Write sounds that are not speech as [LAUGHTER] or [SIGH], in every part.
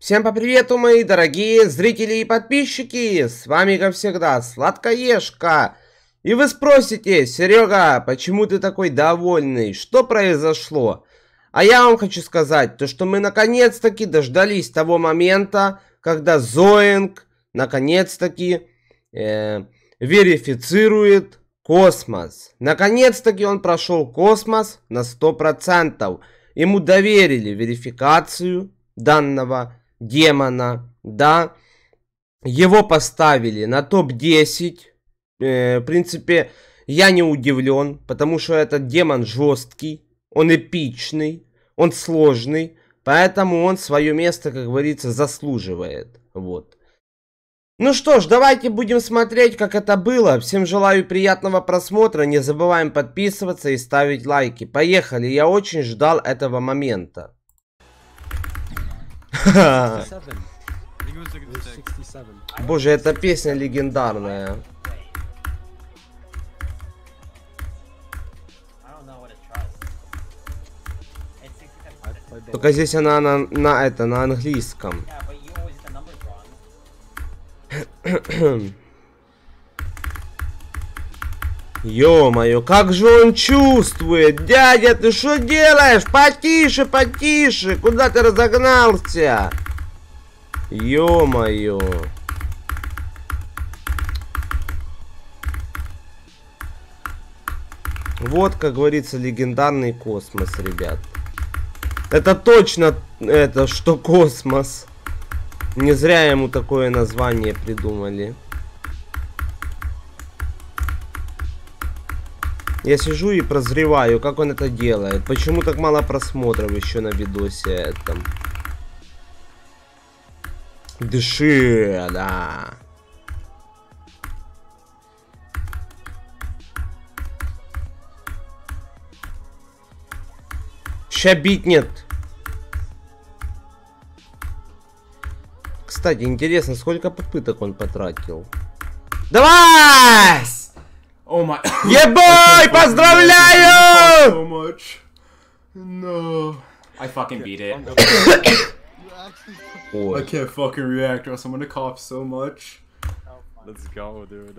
Всем по привету, мои дорогие зрители и подписчики! С вами, как всегда, Сладкоежка! И вы спросите, Серега, почему ты такой довольный? Что произошло? А я вам хочу сказать, то что мы наконец-таки дождались того момента, когда Зоинг наконец-таки э, верифицирует космос. Наконец-таки он прошел космос на 100%. Ему доверили верификацию данного демона, да, его поставили на топ-10. Э, в принципе, я не удивлен, потому что этот демон жесткий, он эпичный, он сложный, поэтому он свое место, как говорится, заслуживает. Вот. Ну что ж, давайте будем смотреть, как это было. Всем желаю приятного просмотра, не забываем подписываться и ставить лайки. Поехали, я очень ждал этого момента. Боже, эта песня легендарная. Только здесь она на, на это, на английском. Ё-моё, как же он чувствует! Дядя, ты что делаешь? Потише, потише! Куда ты разогнался? Ё-моё! Вот, как говорится, легендарный космос, ребят. Это точно это, что космос. Не зря ему такое название придумали. Я сижу и прозреваю, как он это делает. Почему так мало просмотров еще на видосе этом? Дыши, да. Ща бить нет. Кстати, интересно, сколько попыток он потратил? Давай! О май... [COUGHS] Ебай, поздравляю! So much. No. I fucking beat it. [COUGHS] I can't fucking react or else I'm gonna cough so much. Let's go, dude.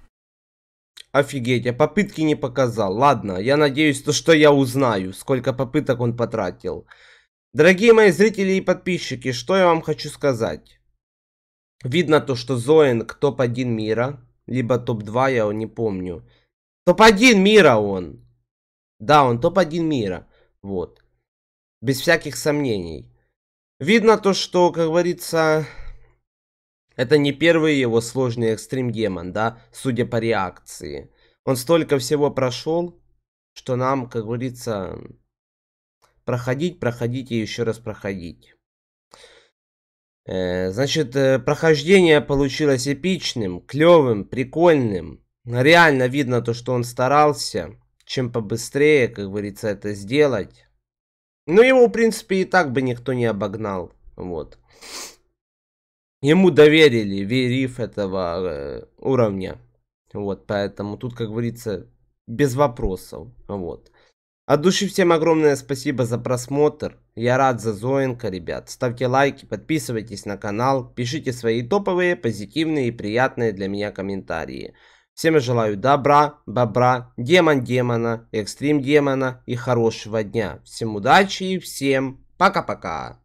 Офигеть, я попытки не показал. Ладно, я надеюсь, то, что я узнаю, сколько попыток он потратил. Дорогие мои зрители и подписчики, что я вам хочу сказать. Видно то, что Зоинг топ-1 мира, либо топ-2, я не помню. Топ-1 мира он. Да, он топ-1 мира. Вот. Без всяких сомнений. Видно то, что, как говорится, это не первый его сложный экстрим демон, да, судя по реакции. Он столько всего прошел, что нам, как говорится, проходить, проходить и еще раз проходить. Э, значит, э, прохождение получилось эпичным, клевым, прикольным. Реально видно то, что он старался. Чем побыстрее, как говорится, это сделать. Но его, в принципе, и так бы никто не обогнал. Вот. Ему доверили вериф этого э, уровня. Вот, поэтому тут, как говорится, без вопросов. Вот. От души всем огромное спасибо за просмотр. Я рад за Зоинка, ребят. Ставьте лайки, подписывайтесь на канал, пишите свои топовые, позитивные и приятные для меня комментарии. Всем я желаю добра, бобра, демон демона, экстрим демона и хорошего дня. Всем удачи и всем пока-пока.